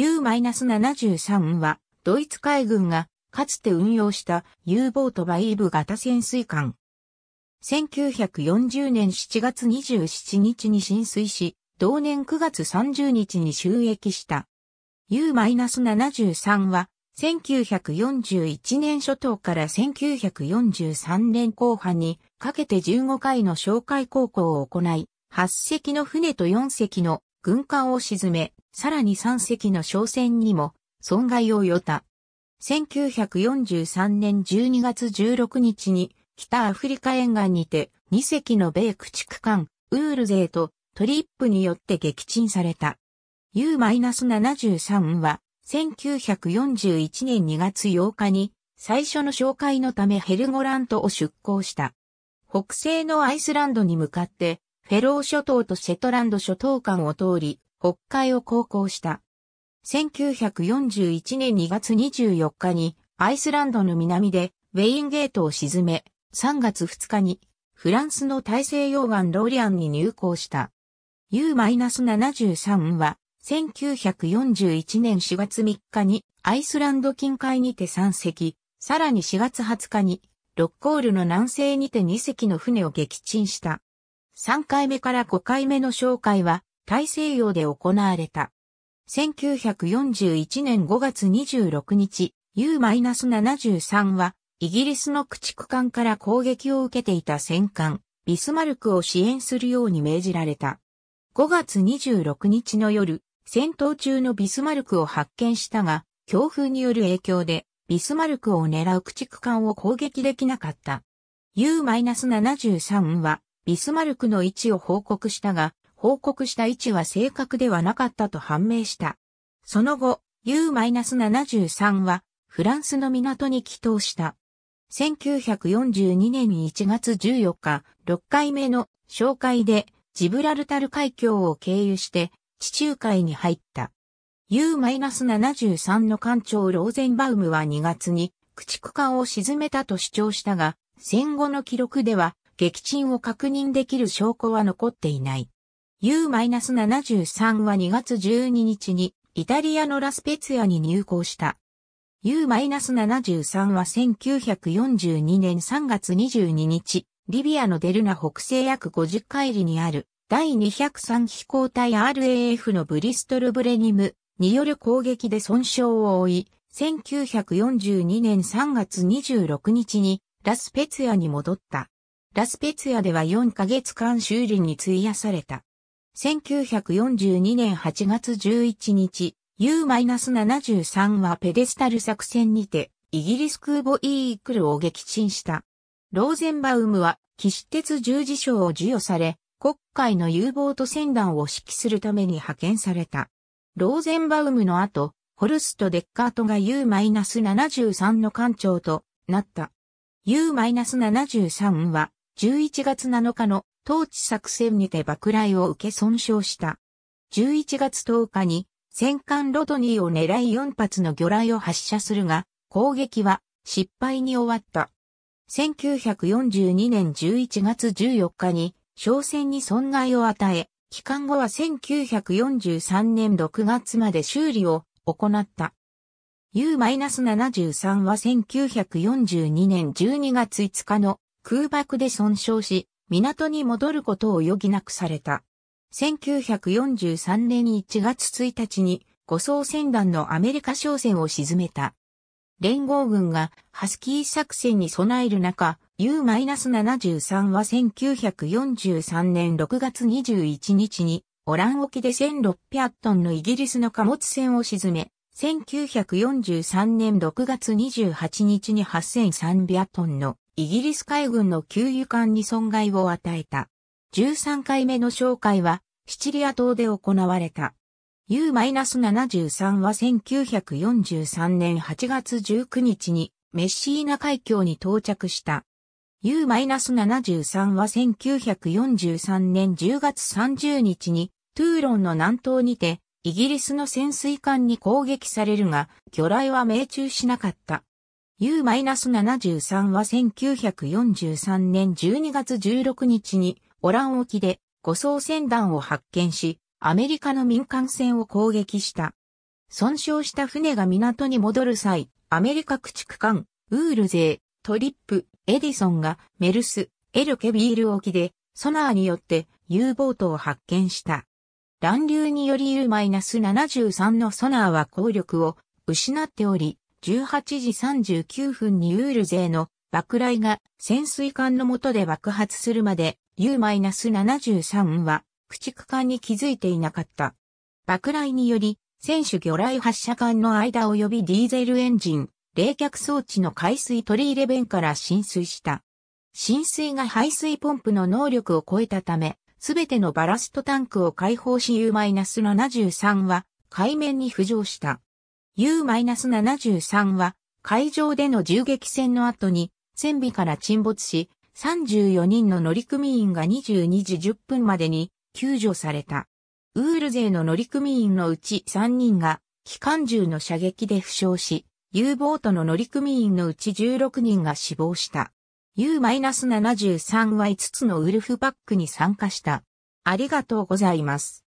U-73 は、ドイツ海軍が、かつて運用した U ボートバイーブ型潜水艦。1940年7月27日に浸水し、同年9月30日に収益した。U-73 は、1941年初頭から1943年後半にかけて15回の哨戒航行を行い、8隻の船と4隻の軍艦を沈め、さらに3隻の商船にも損害を与た。1943年12月16日に北アフリカ沿岸にて2隻の米駆逐艦ウールゼーとトリップによって撃沈された。U-73 は1941年2月8日に最初の紹介のためヘルゴラントを出港した。北西のアイスランドに向かってフェロー諸島とセトランド諸島間を通り北海を航行した。1941年2月24日にアイスランドの南でウェインゲートを沈め、3月2日にフランスの大西洋岸ローリアンに入港した。U-73 は1941年4月3日にアイスランド近海にて3隻、さらに4月20日にロッコールの南西にて2隻の船を撃沈した。3回目から5回目の紹介は大西洋で行われた。1941年5月26日、U-73 は、イギリスの駆逐艦から攻撃を受けていた戦艦、ビスマルクを支援するように命じられた。5月26日の夜、戦闘中のビスマルクを発見したが、強風による影響で、ビスマルクを狙う駆逐艦を攻撃できなかった。U-73 は、ビスマルクの位置を報告したが、報告した位置は正確ではなかったと判明した。その後、U-73 はフランスの港に帰投した。1942年1月14日、6回目の紹介でジブラルタル海峡を経由して地中海に入った。U-73 の艦長ローゼンバウムは2月に駆逐艦を沈めたと主張したが、戦後の記録では撃沈を確認できる証拠は残っていない。U-73 は2月12日にイタリアのラスペツヤに入港した。U-73 は1942年3月22日、リビアのデルナ北西約50海里にある第203飛行隊 RAF のブリストルブレニムによる攻撃で損傷を負い、1942年3月26日にラスペツヤに戻った。ラスペツヤでは4ヶ月間修理に費やされた。1942年8月11日、U-73 はペデスタル作戦にて、イギリス空母イークルを撃沈した。ローゼンバウムは、騎士鉄十字章を授与され、国会の U ボート船団を指揮するために派遣された。ローゼンバウムの後、ホルスト・デッカートが U-73 の艦長となった。U-73 は11月7日の統治作戦にて爆雷を受け損傷した。11月10日に戦艦ロドニーを狙い4発の魚雷を発射するが、攻撃は失敗に終わった。1942年11月14日に商船に損害を与え、帰還後は1943年6月まで修理を行った。U-73 は1942年12月5日の空爆で損傷し、港に戻ることを余儀なくされた。1943年1月1日に護送船団のアメリカ商船を沈めた。連合軍がハスキー作戦に備える中、U-73 は1943年6月21日にオラン沖で1600トンのイギリスの貨物船を沈め、1943年6月28日に8300トンのイギリス海軍の給油艦に損害を与えた。13回目の紹介は、シチリア島で行われた。U-73 は1943年8月19日にメッシーナ海峡に到着した。U-73 は1943年10月30日にトゥーロンの南東にてイギリスの潜水艦に攻撃されるが魚雷は命中しなかった。U-73 は1943年12月16日にオラン沖で護送船団を発見し、アメリカの民間船を攻撃した。損傷した船が港に戻る際、アメリカ駆逐艦、ウールゼー、トリップ、エディソンがメルス、エルケビール沖でソナーによって U ボートを発見した。乱流により U-73 のソナーは効力を失っており、18時39分にウール勢の爆雷が潜水艦の下で爆発するまで U-73 は駆逐艦に気づいていなかった。爆雷により、選手魚雷発射艦の間及びディーゼルエンジン、冷却装置の海水取り入れ弁から浸水した。浸水が排水ポンプの能力を超えたため、すべてのバラストタンクを解放し U-73 は海面に浮上した。U-73 は海上での銃撃戦の後に船尾から沈没し、34人の乗組員が22時10分までに救助された。ウール勢の乗組員のうち3人が機関銃の射撃で負傷し、U ボートの乗組員のうち16人が死亡した。U-73 は5つのウルフパックに参加した。ありがとうございます。